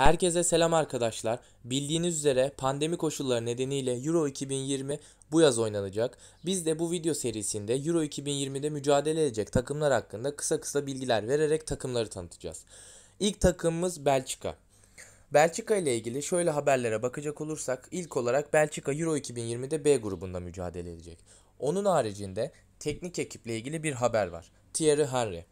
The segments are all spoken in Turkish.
Herkese selam arkadaşlar. Bildiğiniz üzere pandemi koşulları nedeniyle Euro 2020 bu yaz oynanacak. Biz de bu video serisinde Euro 2020'de mücadele edecek takımlar hakkında kısa kısa bilgiler vererek takımları tanıtacağız. İlk takımımız Belçika. Belçika ile ilgili şöyle haberlere bakacak olursak ilk olarak Belçika Euro 2020'de B grubunda mücadele edecek. Onun haricinde teknik ekiple ilgili bir haber var. Thierry Henry.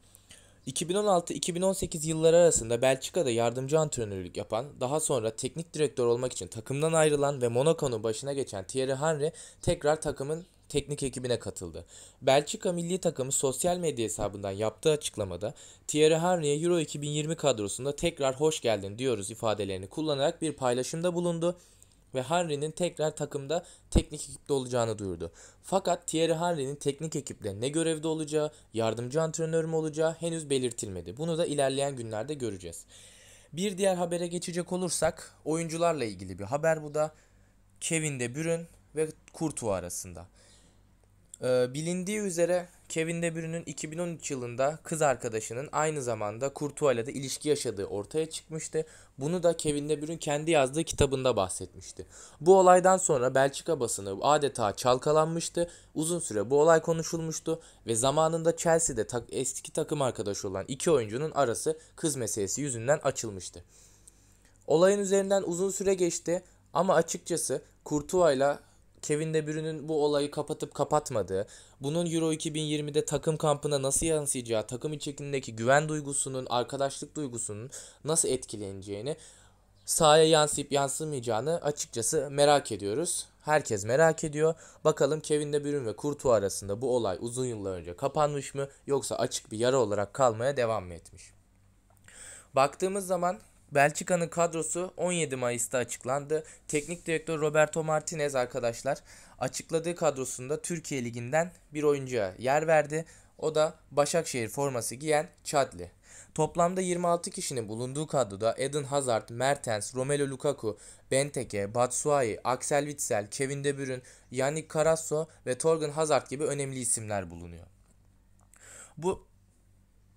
2016-2018 yılları arasında Belçika'da yardımcı antrenörlük yapan, daha sonra teknik direktör olmak için takımdan ayrılan ve Monaco'nun başına geçen Thierry Henry tekrar takımın teknik ekibine katıldı. Belçika milli takımı sosyal medya hesabından yaptığı açıklamada Thierry Henry'e Euro 2020 kadrosunda tekrar hoş geldin diyoruz ifadelerini kullanarak bir paylaşımda bulundu ve Henry'nin tekrar takımda teknik ekipte olacağını duyurdu. Fakat Thierry Henry'nin teknik ekipte ne görevde olacağı, yardımcı antrenör mü olacağı henüz belirtilmedi. Bunu da ilerleyen günlerde göreceğiz. Bir diğer habere geçecek olursak oyuncularla ilgili bir haber bu da. Kevin De Bruyne ve Kurtu arasında. Ee, bilindiği üzere Kevin De Bruyne'nin 2013 yılında kız arkadaşının aynı zamanda Courtois'la da ilişki yaşadığı ortaya çıkmıştı. Bunu da Kevin De Bruyne kendi yazdığı kitabında bahsetmişti. Bu olaydan sonra Belçika basını adeta çalkalanmıştı. Uzun süre bu olay konuşulmuştu ve zamanında Chelsea'de tak eski takım arkadaşı olan iki oyuncunun arası kız meselesi yüzünden açılmıştı. Olayın üzerinden uzun süre geçti ama açıkçası Courtois'la Kevin De Bruyne'nin bu olayı kapatıp kapatmadığı, bunun Euro 2020'de takım kampına nasıl yansıyacağı, takım içindeki güven duygusunun, arkadaşlık duygusunun nasıl etkileneceğini, sahaya yansıyıp yansımayacağını açıkçası merak ediyoruz. Herkes merak ediyor. Bakalım Kevin De Bruyne ve Kurtu arasında bu olay uzun yıllar önce kapanmış mı yoksa açık bir yara olarak kalmaya devam mı etmiş? Baktığımız zaman Belçika'nın kadrosu 17 Mayıs'ta açıklandı. Teknik direktör Roberto Martinez arkadaşlar açıkladığı kadrosunda Türkiye Ligi'nden bir oyuncuya yer verdi. O da Başakşehir forması giyen Çadli. Toplamda 26 kişinin bulunduğu kadroda Eden Hazard, Mertens, Romelu Lukaku, Benteke, Batshuayi, Axel Witsel, Kevin De Bruyne, Yannick Carrasso ve Torgan Hazard gibi önemli isimler bulunuyor. Bu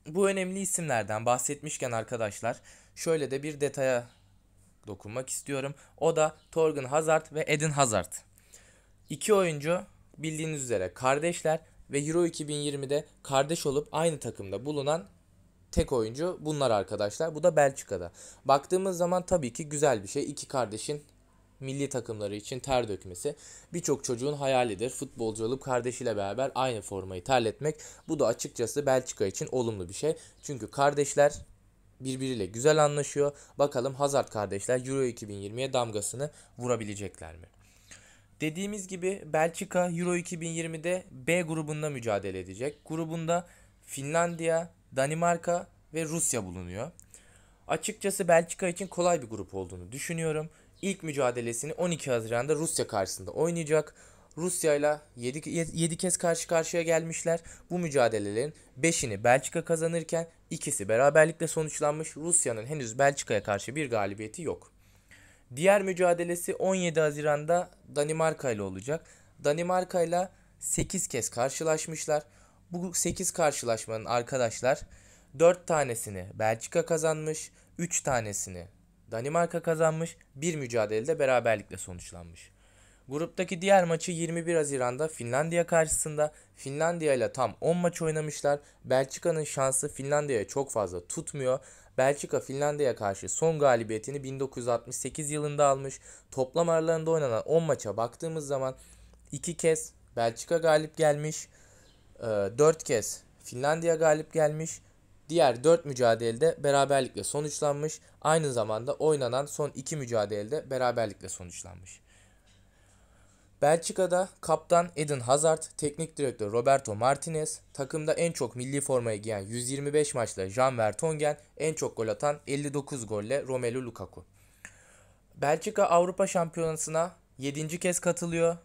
bu önemli isimlerden bahsetmişken arkadaşlar şöyle de bir detaya dokunmak istiyorum. O da Torgun Hazard ve Eden Hazard. İki oyuncu bildiğiniz üzere kardeşler ve Euro 2020'de kardeş olup aynı takımda bulunan tek oyuncu bunlar arkadaşlar. Bu da Belçika'da. Baktığımız zaman tabii ki güzel bir şey. İki kardeşin milli takımları için ter dökmesi birçok çocuğun hayalidir. Futbolcu olup kardeşiyle beraber aynı formayı terletmek bu da açıkçası Belçika için olumlu bir şey. Çünkü kardeşler birbiriyle güzel anlaşıyor. Bakalım Hazard kardeşler Euro 2020'ye damgasını vurabilecekler mi? Dediğimiz gibi Belçika Euro 2020'de B grubunda mücadele edecek. Grubunda Finlandiya, Danimarka ve Rusya bulunuyor. Açıkçası Belçika için kolay bir grup olduğunu düşünüyorum. İlk mücadelesini 12 Haziran'da Rusya karşısında oynayacak. Rusya ile 7, 7 kez karşı karşıya gelmişler. Bu mücadelelerin 5'ini Belçika kazanırken İkisi beraberlikle sonuçlanmış. Rusya'nın henüz Belçika'ya karşı bir galibiyeti yok. Diğer mücadelesi 17 Haziran'da Danimarka ile olacak. Danimarka ile 8 kez karşılaşmışlar. Bu 8 karşılaşmanın arkadaşlar 4 tanesini Belçika kazanmış, 3 tanesini Danimarka kazanmış, bir mücadelede beraberlikle sonuçlanmış. Gruptaki diğer maçı 21 Haziran'da Finlandiya karşısında Finlandiya ile tam 10 maç oynamışlar. Belçika'nın şansı Finlandiya'ya çok fazla tutmuyor. Belçika Finlandiya'ya karşı son galibiyetini 1968 yılında almış. Toplam aralarında oynanan 10 maça baktığımız zaman 2 kez Belçika galip gelmiş. 4 e, kez Finlandiya galip gelmiş. Diğer 4 mücadelede beraberlikle sonuçlanmış. Aynı zamanda oynanan son 2 mücadelede beraberlikle sonuçlanmış. Belçika'da kaptan Eden Hazard, teknik direktör Roberto Martinez, takımda en çok milli formayı giyen 125 maçla Jan Vertonghen, en çok gol atan 59 golle Romelu Lukaku. Belçika Avrupa Şampiyonası'na 7. kez katılıyor.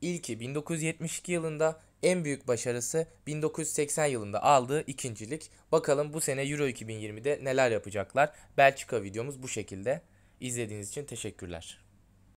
İlki 1972 yılında, en büyük başarısı 1980 yılında aldığı ikincilik. Bakalım bu sene Euro 2020'de neler yapacaklar. Belçika videomuz bu şekilde. İzlediğiniz için teşekkürler.